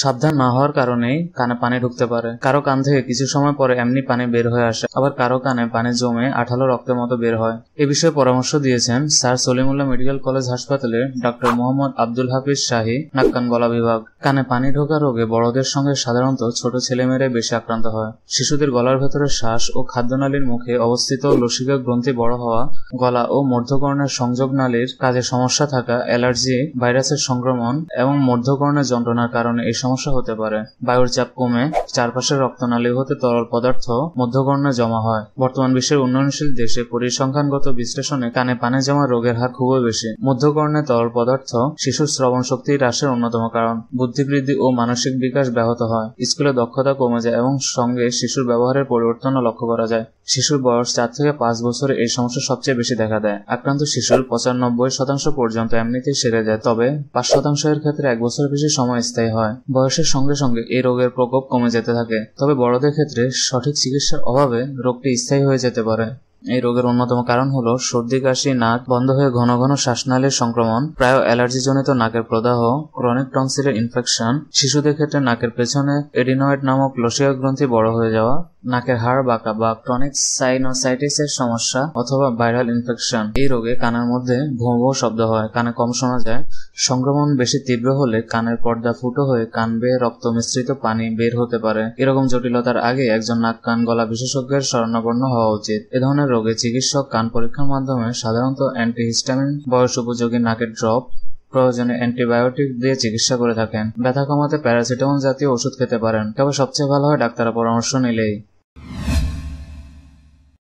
সাবধান না হওয়ার কারণেই কানে পানি ঢুকতে পারে কারো কান থেকে কিছু সময় পরে এমনি পানি বের হয়ে আসে আবার কারো কানে পানি জমে আঠালো রক্তের মতো বের হয় এ বিষয়ে পরামর্শ দিয়েছেন স্যার সলিমুল্লাহ মেডিকেল কলেজ হাসপাতালের ডক্টর মোহাম্মদ আব্দুল হাফিজ শাহী নাক্কান গলা বিভাগ কানে পানি ঢোকা রোগে বড়দের সঙ্গে সাধারণত ছোট ছেলেমেয়েরাই বেশি আক্রান্ত হয় শিশুদের গলার ভেতরে শ্বাস ও খাদ্যনালীর মুখে অবস্থিত লসিকা গ্রন্থি বড় হওয়া গলা ও মধ্যকর্ণের সংযোগ নালীর কাজে সমস্যা থাকা অ্যালার্জি ভাইরাসের সংক্রমণ এবং মধ্যকর্ণের যন্ত্রণার কারণে এই সমস্যা হতে পারে বায়ুর চাপ কমে চারপাশের রক্তনালী হতে তরল পদার্থ মধ্যকর্ণে জমা হয় বর্তমান বিশ্বের উন্নয়নশীল দেশে পরিসংখ্যানগত বিশ্লেষণে কানে পানে জমা রোগের হার খুবই বেশি মধ্যকর্ণে তরল পদার্থ শিশুর শ্রবণ শক্তি হ্রাসের অন্যতম কারণ বুদ্ধিবৃদ্ধি ও মানসিক বিকাশ ব্যাহত হয় স্কুলে দক্ষতা কমে যায় এবং সঙ্গে শিশুর ব্যবহারের পরিবর্তনও লক্ষ্য করা যায় শিশুর বয়স চার থেকে পাঁচ বছরে এই সমস্যা সবচেয়ে বেশি দেখা দেয় আক্রান্ত শিশুর পঁচানব্বই শতাংশ পর্যন্ত এমনিতেই সেরে যায় তবে পাঁচ শতাংশ এর ক্ষেত্রে এক বছর বেশি সময় স্থায়ী হয় বয়সের সঙ্গে সঙ্গে এই রোগের প্রকোপ কমে যেতে থাকে তবে বড়দের ক্ষেত্রে সঠিক চিকিৎসার অভাবে রোগটি স্থায়ী হয়ে যেতে পারে এই রোগের অন্যতম কারণ হল সর্দি কাশি নাক বন্ধ হয়ে ঘন ঘন শ্বাসনালীর সংক্রমণ প্রায় অ্যালার্জিজনিত নাকের প্রদাহ ক্রনিক টনসিলের ইনফেকশন শিশুদের ক্ষেত্রে নাকের পেছনে এডিনয়েড নামক লসিয়া গ্রন্থি বড় হয়ে যাওয়া নাকের হাড় বাঁকা বা ক্রনিক সাইনোসাইটিসের সমস্যা অথবা ভাইরাল ইনফেকশন এই রোগে কানের মধ্যে ভৌ ভৌ শব্দ হয় কানে কম শোনা যায় সংক্রমণ বেশি তীব্র হলে কানের পর্দা ফুটো হয়ে কান বেয়ে রক্ত মিশ্রিত পানি বের হতে পারে এরকম জটিলতার আগে একজন নাক কান গলা বিশেষজ্ঞের স্মরণাপন্ন হওয়া উচিত এ ধরনের রোগে চিকিৎসক কান পরীক্ষার মাধ্যমে সাধারণত অ্যান্টিহিস্টামিন বয়স উপযোগী নাকের ড্রপ প্রয়োজনে অ্যান্টিবায়োটিক দিয়ে চিকিৎসা করে থাকেন ব্যথা কমাতে প্যারাসিটামল জাতীয় ওষুধ খেতে পারেন তবে সবচেয়ে ভালো হয় ডাক্তারের পরামর্শ নিলেই